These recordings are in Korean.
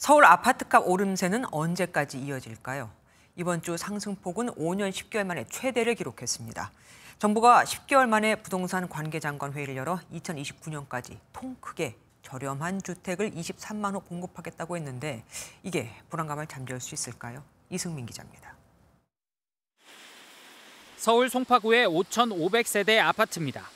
서울 아파트값 오름세는 언제까지 이어질까요? 이번 주 상승폭은 5년 10개월 만에 최대를 기록했습니다. 정부가 10개월 만에 부동산 관계장관 회의를 열어 2029년까지 통 크게 저렴한 주택을 23만 호 공급하겠다고 했는데 이게 불안감을 잠재울 수 있을까요? 이승민 기자입니다. 서울 송파구의 5,500세대 아파트입니다.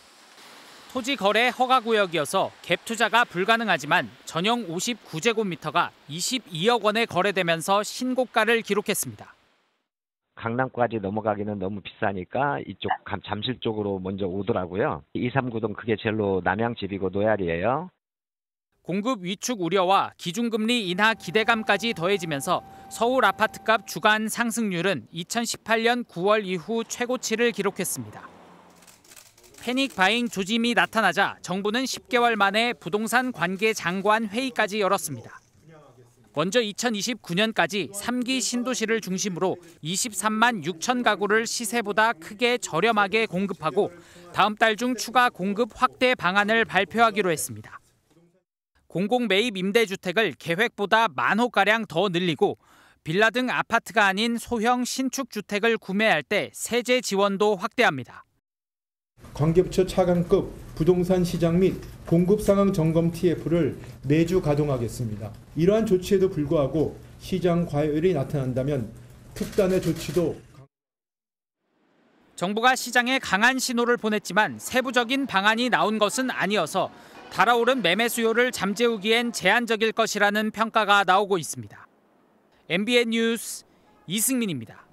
토지 거래 허가 구역이어서 갭 투자가 불가능하지만 전용 59제곱미터가 22억 원에 거래되면서 신고가를 기록했습니다. 강남까지 넘어가기는 너무 비싸니까 이쪽 잠실 쪽으로 먼저 오더라고요. 2, 3구동 그게 젤로 남양집이고 노야리예요 공급 위축 우려와 기준금리 인하 기대감까지 더해지면서 서울 아파트값 주간 상승률은 2018년 9월 이후 최고치를 기록했습니다. 패닉 바잉 조짐이 나타나자 정부는 10개월 만에 부동산 관계 장관 회의까지 열었습니다. 먼저 2029년까지 3기 신도시를 중심으로 23만 6천 가구를 시세보다 크게 저렴하게 공급하고 다음 달 중 추가 공급 확대 방안을 발표하기로 했습니다. 공공 매입 임대주택을 계획보다 만 호가량 더 늘리고 빌라 등 아파트가 아닌 소형 신축 주택을 구매할 때 세제 지원도 확대합니다. 관계부처 차관급 부동산 시장 및 공급 상황 점검 TF를 매주 가동하겠습니다. 이러한 조치에도 불구하고 시장 과열이 나타난다면 특단의 조치도 정부가 시장에 강한 신호를 보냈지만 세부적인 방안이 나온 것은 아니어서 달아오른 매매 수요를 잠재우기엔 제한적일 것이라는 평가가 나오고 있습니다. MBN 뉴스 이승민입니다.